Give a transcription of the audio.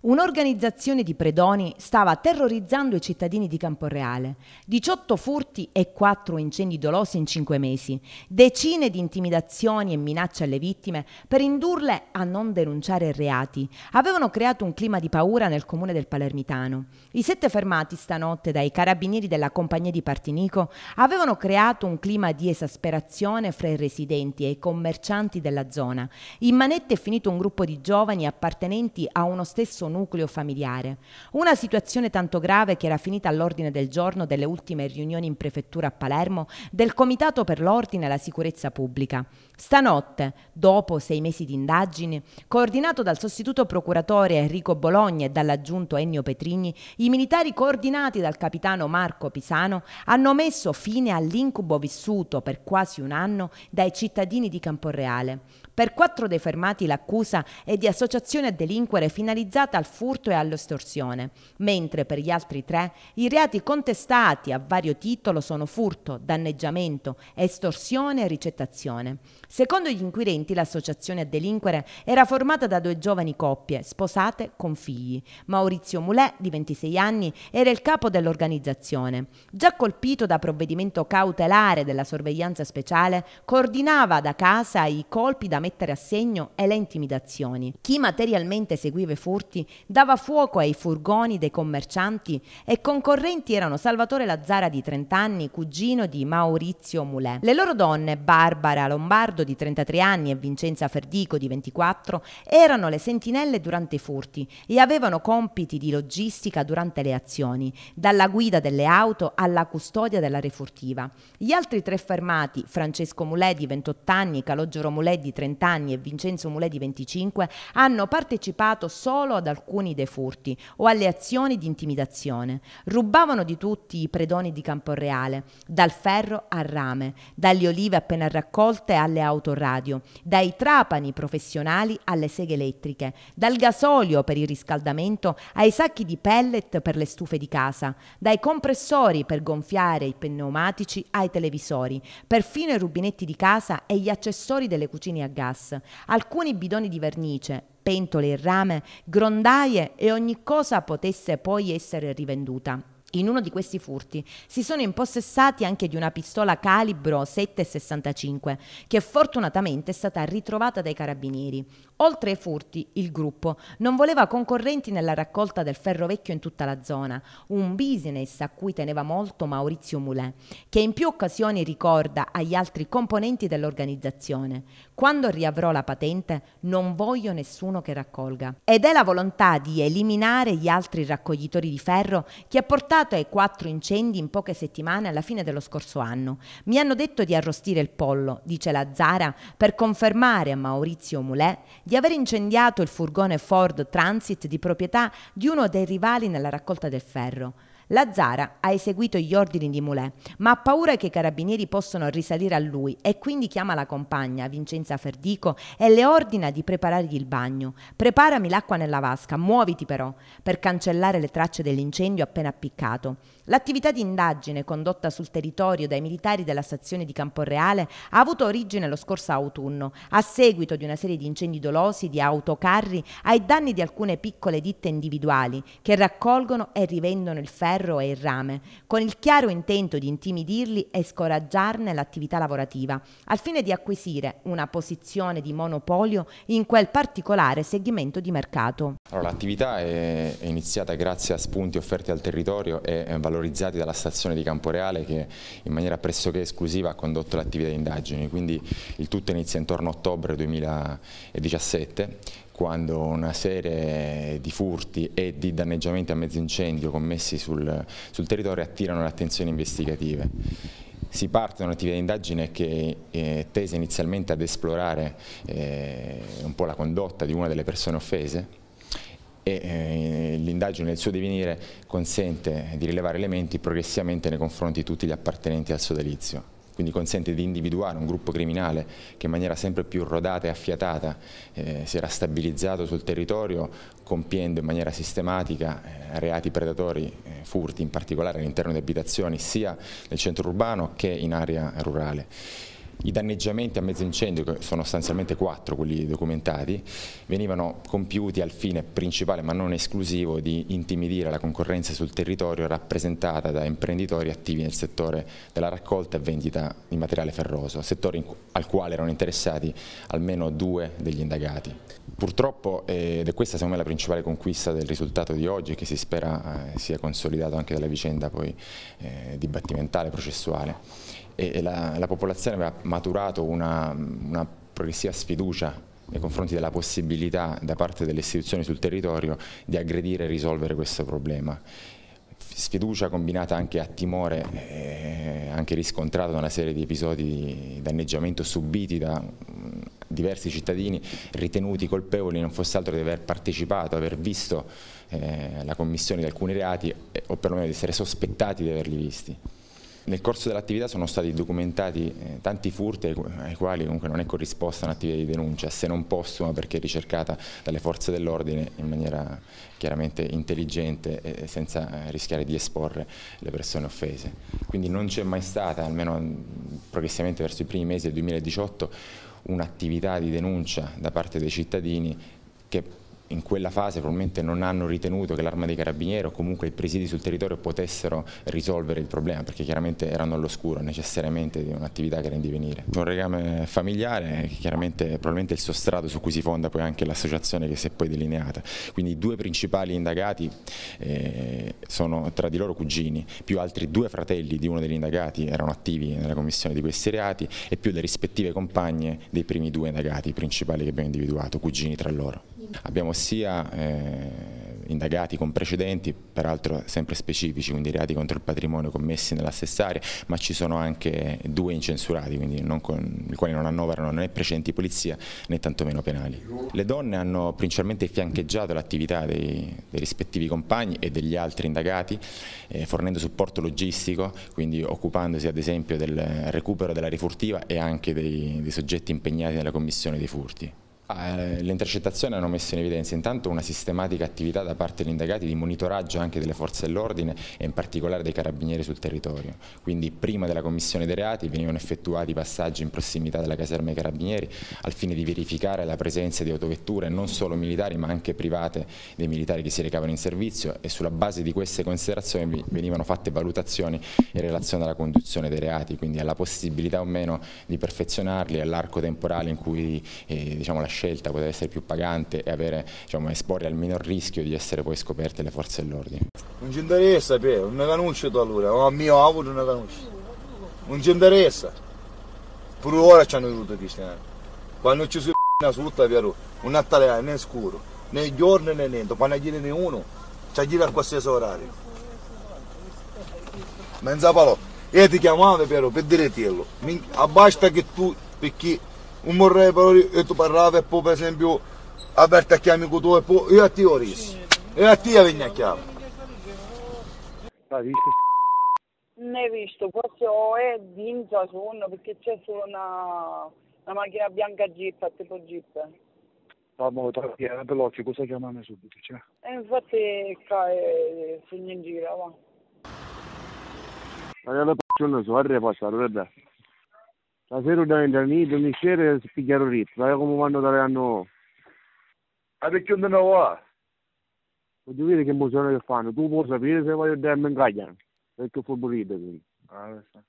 Un'organizzazione di predoni stava terrorizzando i cittadini di Camporreale. 18 furti e 4 incendi dolosi in 5 mesi, decine di intimidazioni e minacce alle vittime per indurle a non denunciare reati, avevano creato un clima di paura nel comune del Palermitano. I sette fermati stanotte dai carabinieri della compagnia di Partinico avevano creato un clima di esasperazione fra i residenti e i commercianti della zona. In manette è finito un gruppo di giovani appartenenti a uno stesso nucleo familiare. Una situazione tanto grave che era finita all'ordine del giorno delle ultime riunioni in prefettura a Palermo del Comitato per l'Ordine e la Sicurezza Pubblica. Stanotte, dopo sei mesi di indagini, coordinato dal sostituto procuratore Enrico Bologna e dall'aggiunto Ennio Petrigni, i militari coordinati dal capitano Marco Pisano hanno messo fine all'incubo vissuto per quasi un anno dai cittadini di Camporreale. Per quattro dei fermati l'accusa è di associazione a delinquere finalizzata al furto e all'estorsione, mentre per gli altri tre i reati contestati a vario titolo sono furto, danneggiamento, estorsione e ricettazione. Secondo gli inquirenti l'associazione a delinquere era formata da due giovani coppie, sposate con figli. Maurizio Mulè, di 26 anni, era il capo dell'organizzazione. Già colpito da provvedimento cautelare della sorveglianza speciale, coordinava da casa i colpi da mettere mettere a segno e le intimidazioni. Chi materialmente seguiva i furti dava fuoco ai furgoni dei commercianti e concorrenti erano Salvatore Lazzara di 30 anni, cugino di Maurizio Mulè. Le loro donne, Barbara Lombardo di 33 anni e Vincenza Ferdico di 24, erano le sentinelle durante i furti e avevano compiti di logistica durante le azioni, dalla guida delle auto alla custodia della refurtiva. Gli altri tre fermati, Francesco Mulè di 28 anni e Calogero Mulè di 30 30 anni e Vincenzo Mulè di 25 hanno partecipato solo ad alcuni dei furti o alle azioni di intimidazione. Rubavano di tutti i predoni di Camporreale, dal ferro al rame, dalle olive appena raccolte alle autoradio, dai trapani professionali alle seghe elettriche, dal gasolio per il riscaldamento ai sacchi di pellet per le stufe di casa, dai compressori per gonfiare i pneumatici ai televisori, perfino i rubinetti di casa e gli accessori delle cucine a gas, alcuni bidoni di vernice, pentole e rame, grondaie e ogni cosa potesse poi essere rivenduta. In uno di questi furti si sono impossessati anche di una pistola calibro 7,65 che fortunatamente è stata ritrovata dai carabinieri. Oltre ai furti, il gruppo non voleva concorrenti nella raccolta del ferro vecchio in tutta la zona, un business a cui teneva molto Maurizio Moulet, che in più occasioni ricorda agli altri componenti dell'organizzazione. Quando riavrò la patente non voglio nessuno che raccolga. Ed è la volontà di eliminare gli altri raccoglitori di ferro che ha portato pensato ai quattro incendi in poche settimane alla fine dello scorso anno. Mi hanno detto di arrostire il pollo, dice la Zara, per confermare a Maurizio Mulè di aver incendiato il furgone Ford Transit di proprietà di uno dei rivali nella raccolta del ferro. La Zara ha eseguito gli ordini di Mulè, ma ha paura che i carabinieri possano risalire a lui e quindi chiama la compagna, Vincenza Ferdico, e le ordina di preparargli il bagno. Preparami l'acqua nella vasca, muoviti però, per cancellare le tracce dell'incendio appena appiccato. L'attività di indagine condotta sul territorio dai militari della stazione di Camporreale ha avuto origine lo scorso autunno, a seguito di una serie di incendi dolosi di autocarri ai danni di alcune piccole ditte individuali che raccolgono e rivendono il ferro e il rame, con il chiaro intento di intimidirli e scoraggiarne l'attività lavorativa, al fine di acquisire una posizione di monopolio in quel particolare segmento di mercato. Allora, l'attività è iniziata grazie a spunti offerti al territorio e valorizzati valorizzati dalla stazione di Camporeale che in maniera pressoché esclusiva ha condotto l'attività di indagini, quindi il tutto inizia intorno a ottobre 2017 quando una serie di furti e di danneggiamenti a mezzo incendio commessi sul, sul territorio attirano le attenzioni investigative. Si parte da un'attività di indagine che è eh, tese inizialmente ad esplorare eh, un po' la condotta di una delle persone offese, e eh, l'indagine nel suo divenire consente di rilevare elementi progressivamente nei confronti di tutti gli appartenenti al sodalizio quindi consente di individuare un gruppo criminale che in maniera sempre più rodata e affiatata eh, si era stabilizzato sul territorio compiendo in maniera sistematica eh, reati predatori, eh, furti in particolare all'interno di abitazioni sia nel centro urbano che in area rurale. I danneggiamenti a mezzo incendio, che sono sostanzialmente quattro quelli documentati, venivano compiuti al fine principale ma non esclusivo di intimidire la concorrenza sul territorio rappresentata da imprenditori attivi nel settore della raccolta e vendita di materiale ferroso, settore al quale erano interessati almeno due degli indagati. Purtroppo, eh, ed è questa secondo me la principale conquista del risultato di oggi, che si spera eh, sia consolidato anche dalla vicenda poi, eh, dibattimentale, processuale, e la, la popolazione aveva maturato una, una progressiva sfiducia nei confronti della possibilità da parte delle istituzioni sul territorio di aggredire e risolvere questo problema. Sfiducia combinata anche a timore, eh, anche riscontrato da una serie di episodi di danneggiamento subiti da diversi cittadini ritenuti colpevoli non fosse altro di aver partecipato, aver visto eh, la commissione di alcuni reati eh, o perlomeno di essere sospettati di averli visti. Nel corso dell'attività sono stati documentati eh, tanti furti ai, quali comunque non è corrisposta un'attività di denuncia, se non postuma perché ricercata dalle forze dell'ordine in maniera chiaramente intelligente e senza eh, rischiare di esporre le persone offese. Quindi non c'è mai stata, almeno mm, progressivamente verso i primi mesi del 2018, un'attività di denuncia da parte dei cittadini che in quella fase probabilmente non hanno ritenuto che l'arma dei carabinieri o comunque i presidi sul territorio potessero risolvere il problema perché chiaramente erano all'oscuro necessariamente di un'attività che era in divenire. Un regame familiare che chiaramente è probabilmente il sostrato su cui si fonda poi anche l'associazione che si è poi delineata, quindi i due principali indagati eh, sono tra di loro cugini, più altri due fratelli di uno degli indagati erano attivi nella commissione di questi reati e più le rispettive compagne dei primi due indagati principali che abbiamo individuato, cugini tra loro. Abbiamo sia eh, indagati con precedenti, peraltro sempre specifici, quindi reati contro il patrimonio commessi nella stessa area, ma ci sono anche due incensurati, quindi con, i quali non annoverano né precedenti di polizia né tantomeno penali. Le donne hanno principalmente fiancheggiato l'attività dei, dei, rispettivi compagni e degli altri indagati, eh, fornendo supporto logistico, quindi occupandosi ad esempio del recupero della rifurtiva e anche dei, dei soggetti impegnati nella commissione dei furti. Ah, eh, le intercettazioni hanno messo in evidenza intanto una sistematica attività da parte degli indagati di monitoraggio anche delle forze dell'ordine e in particolare dei carabinieri sul territorio. Quindi prima della commissione dei reati venivano effettuati passaggi in prossimità della caserma dei carabinieri al fine di verificare la presenza di autovetture non solo militari ma anche private dei militari che si recavano in servizio e sulla base di queste considerazioni venivano fatte valutazioni in relazione alla conduzione dei reati, quindi alla possibilità o meno di perfezionarli, all'arco temporale in cui eh, diciamo, la scelta poteva essere più pagante e avere, diciamo, esporre al minor rischio di essere poi scoperte le forze dell'ordine. Non ci interessa, non ne conosci tu allora, a mio avvocato non ne conosci. Non ci interessa. Per ora ci hanno dovuto cristiani. Eh. Quando ci si una sutta, Piero, un Natale eh, né scuro, né giorno né niente, quando gira né uno, ci gira a qualsiasi orario. Mezza palò, io ti chiamavo Piero per dire tiello. abbasta che tu, perché un morre di parole e tu parlavi e poi per esempio aperta a chiami tu e poi io a te rissi e a te vieni a chiamare l'ha visto ne hai visto questo è dinza sonno perché c'è solo una, una macchina bianca jeep tipo jeep Vabbè, è veloce, cosa chiamami subito? Cioè? E infatti qua è eh, segno in giro, va. Ma io la p***o non so, arriva a passare, guarda. la zero da in dani do mi share es pigaro rit la como vanno dare hanno ave che non va o di vedere che emozione che fanno tu puoi sapere se vai a dare in gaggia perché que burrito quindi ah,